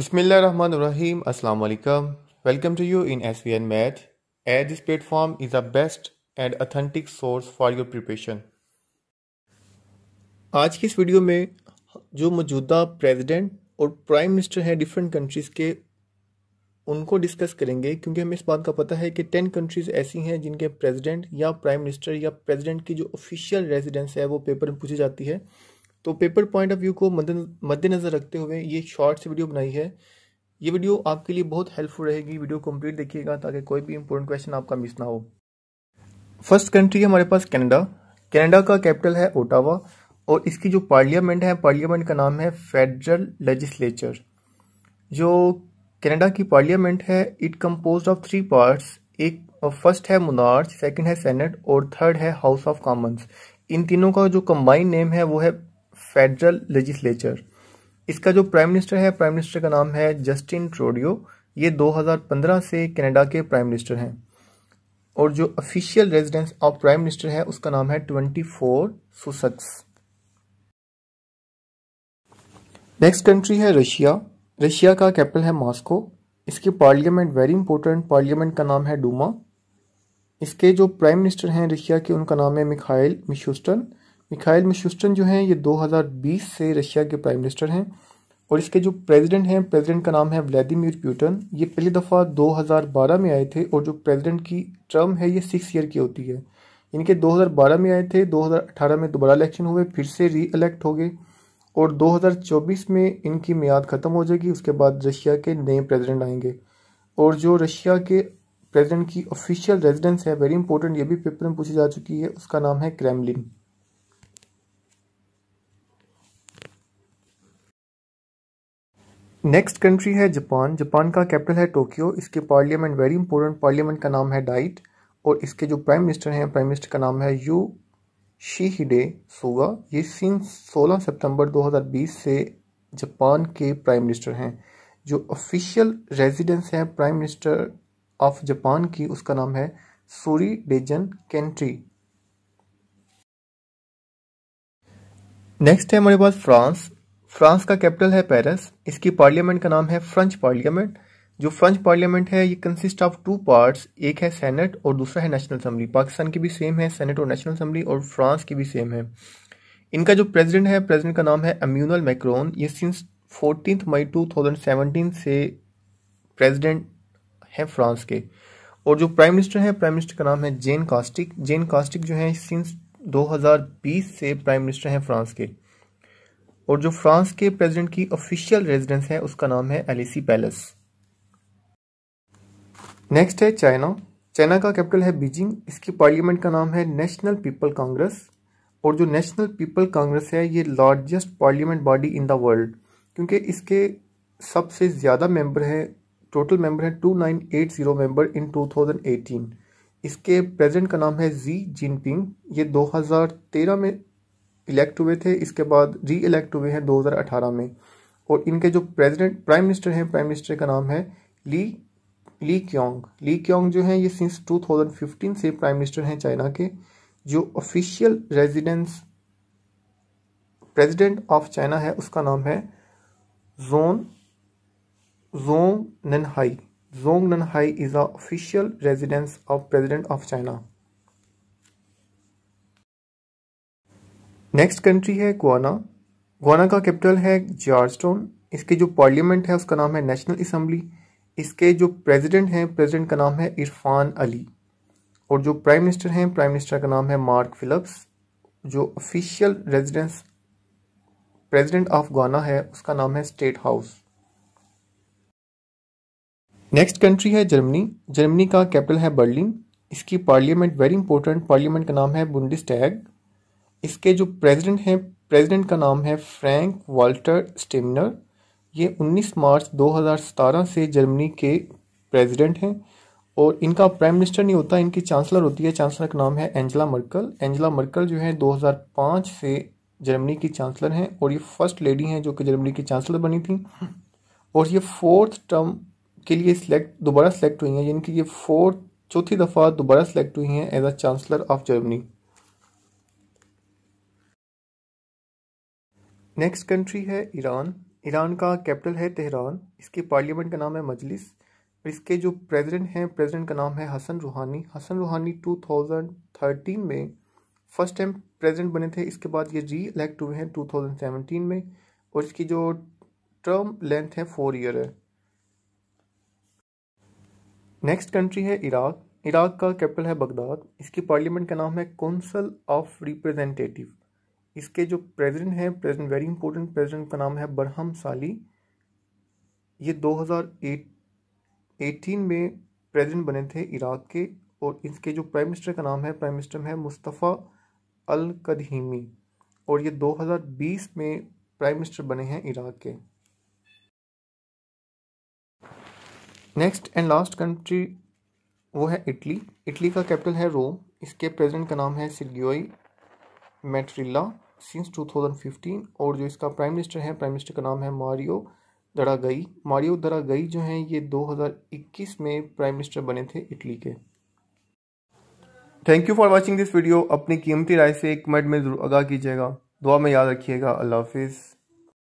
बिसमीम अल्लाम welcome to you in S V N math as this platform is the best and authentic source for your preparation आज की इस video में जो मौजूदा प्रेसिडेंट और प्राइम मिनिस्टर हैं डिफरेंट कंट्रीज़ के उनको डिस्कस करेंगे क्योंकि हमें इस बात का पता है कि टेन कंट्रीज़ ऐसी हैं जिनके प्रेजिडेंट या प्राइम मिनिस्टर या प्रेजिडेंट की जो ऑफिशियल रेजिडेंस है वो पेपर में पूछी जाती है तो पेपर पॉइंट ऑफ व्यू को मद्देनज़र रखते हुए ये शॉर्ट से वीडियो बनाई है ये वीडियो आपके लिए बहुत हेल्पफुल रहेगी वीडियो कंप्लीट देखिएगा ताकि कोई भी इंपॉर्टेंट क्वेश्चन आपका मिस ना हो फर्स्ट कंट्री है हमारे पास कनाडा कनाडा का कैपिटल है ओटावा और इसकी जो पार्लियामेंट है पार्लियामेंट का नाम है फेडरल लेजिस्लेचर जो कनाडा की पार्लियामेंट है it compose of three parts एक फर्स्ट uh, है मोनार्च सेकंड है सेनेट और थर्ड है हाउस ऑफ कॉमन्स इन तीनों का जो कंबाइंड नेम है वो है फेडरल लेजिस्लेचर इसका जो प्राइम मिनिस्टर है प्राइम मिनिस्टर का नाम है जस्टिन ट्रोडियो ये 2015 से कनाडा के प्राइम मिनिस्टर हैं और जो official residence of prime minister है उसका नाम है 24 फोर सुसक्स नेक्स्ट कंट्री है रशिया रशिया का कैपिटल है मॉस्को इसकी पार्लियामेंट वेरी इंपॉर्टेंट पार्लियामेंट का नाम है डूमा इसके जो प्राइम मिनिस्टर हैं रशिया के उनका नाम है मिखाइल मिशुस्टन मिखाइल मिशुस्टन जो हैं ये 2020 से रशिया के प्राइम मिनिस्टर हैं और इसके जो प्रेसिडेंट हैं प्रेसिडेंट का नाम है व्लादिमिर प्यूटन ये पहली दफ़ा 2012 में आए थे और जो प्रेसिडेंट की टर्म है ये सिक्स ईयर की होती है इनके 2012 में आए थे 2018 में दोबारा इलेक्शन हुए फिर से री इलेक्ट हो गए और 2024 में इनकी मियाद ख़त्म हो जाएगी उसके बाद रशिया के नए प्रेजिडेंट आएंगे और जो रशिया के प्रेजिडेंट की ऑफिशियल रेजिडेंस है वेरी इंपॉर्टेंट ये भी पेपर में पूछी जा चुकी है उसका नाम है क्रेमलिन नेक्स्ट कंट्री है जापान जापान का कैपिटल है टोक्यो इसके पार्लियामेंट वेरी इंपॉर्टेंट पार्लियामेंट का नाम है डाइट और इसके जो प्राइम मिनिस्टर हैं प्राइम मिनिस्टर का नाम है यू शी हिडे सोगा ये सीन 16 सितंबर 2020 से जापान के प्राइम मिनिस्टर हैं जो ऑफिशियल रेजिडेंस है प्राइम मिनिस्टर ऑफ जापान की उसका नाम है सोरी डेजन कैंट्री नेक्स्ट है हमारे पास फ्रांस फ्रांस का कैपिटल है पेरिस इसकी पार्लियामेंट का नाम है फ्रेंच पार्लियामेंट जो फ्रेंच पार्लियामेंट है ये कंसिस्ट ऑफ टू पार्ट्स एक है सेनेट और दूसरा है नेशनल असम्बली पाकिस्तान की भी सेम है सेनेट और नेशनल असम्बली और फ्रांस की भी सेम है इनका जो प्रेसिडेंट है प्रेसिडेंट का नाम है अम्यूनल मैक्रोन ये सिंस फोर्टीन मई टू से प्रेजिडेंट है फ्रांस के और जो प्राइम मिनिस्टर है प्राइम मिनिस्टर का नाम है जेन कास्टिक जेन कास्टिक जो है सिंस दो से प्राइम मिनिस्टर हैं फ्रांस के और जो फ्रांस के प्रेसिडेंट की ऑफिशियल रेजिडेंस है उसका नाम है एलिसी पैलेस नेक्स्ट है चाइना चाइना का कैपिटल है बीजिंग इसकी पार्लियामेंट का नाम है नेशनल पीपल कांग्रेस और जो नेशनल पीपल कांग्रेस है ये largest parliament body in the world क्योंकि इसके सबसे ज़्यादा मेंबर हैं टोटल मेंबर हैं 2980 मेंबर इन 2018 इसके प्रेसिडेंट का नाम है जी जिनपिंग ये 2013 में इलेक्ट हुए थे इसके बाद री इलेक्ट हुए हैं 2018 में और इनके जो प्रेसिडेंट प्राइम मिनिस्टर हैं प्राइम मिनिस्टर का नाम है ली ली क्योंग ली क्योंग जो हैं ये सिंस 2015 से प्राइम मिनिस्टर हैं चाइना के जो official residence president of China है उसका नाम है जोन Zhongnanhai Zhongnanhai is the official residence of president of China next country है गुआना गुआना का कैपिटल है जॉर्जटोन इसके जो पार्लियामेंट है उसका नाम है नेशनल असम्बली इसके जो प्रेसिडेंट हैं प्रेसिडेंट का नाम है इरफान अली और जो प्राइम मिनिस्टर हैं प्राइम मिनिस्टर का नाम है मार्क फिलिप्स जो official residence president of Guyana है उसका नाम है स्टेट हाउस नेक्स्ट कंट्री है जर्मनी जर्मनी का कैपिटल है बर्लिन इसकी पार्लियामेंट वेरी इंपॉर्टेंट पार्लियामेंट का नाम है बुंडिस्टैग इसके जो प्रेसिडेंट हैं प्रेसिडेंट का नाम है फ्रैंक वाल्टर स्टेमनर ये 19 मार्च 2017 से जर्मनी के प्रेसिडेंट हैं और इनका प्राइम मिनिस्टर नहीं होता इनकी चांसलर होती है चांसलर का नाम है एंजला मर्कल एंजला मर्कल जो है 2005 से जर्मनी की चांसलर हैं और ये फर्स्ट लेडी हैं जो कि जर्मनी की चांसलर बनी थी और ये फोर्थ टर्म के लिए सिलेक्ट दोबारा सेलेक्ट हुई हैं यानी ये फोर्थ चौथी दफ़ा दोबारा सेलेक्ट हुई हैं as a chancellor of Germany next country है ईरान ईरान का कैपिटल है तेहरान इसकी पार्लियामेंट का नाम है मजलिस और इसके जो प्रेसिडेंट हैं प्रेसिडेंट का नाम है हसन रूहानी हसन रूहानी 2013 में फर्स्ट टाइम प्रेसिडेंट बने थे इसके बाद ये री इलेक्ट हुए हैं 2017 में और इसकी जो टर्म लेंथ है फोर ईयर है नेक्स्ट कंट्री है इराक इराक का कैपिटल है बगदाद इसकी पार्लियामेंट का नाम है कौंसल ऑफ रिप्रेजेंटेटिव इसके जो प्रेसिडेंट हैं प्रेसिडेंट वेरी इंपॉर्टेंट प्रेसिडेंट का नाम है बरहम साली ये 2018 में प्रेसिडेंट बने थे इराक के और इसके जो प्राइम मिनिस्टर का नाम है प्राइम मिनिस्टर है मुस्तफ़ा अल कदहीमी और ये 2020 में प्राइम मिनिस्टर बने हैं इराक के नेक्स्ट एंड लास्ट कंट्री वो है इटली इटली का कैपिटल है रोम इसके प्रेसिडेंट का नाम है सिर्गियोई मेट्रिला सिंस 2015 और जो इसका प्राइम मिनिस्टर है प्राइम मिनिस्टर का नाम है मारियो दरागई मारियो दरागई जो हैं ये 2021 में प्राइम मिनिस्टर बने थे इटली के thank you for watching this video अपनी कीमती राय से एक मिनट में जरूर आगाह कीजिएगा दुआ में याद रखिएगा अल्लाह हाफिज़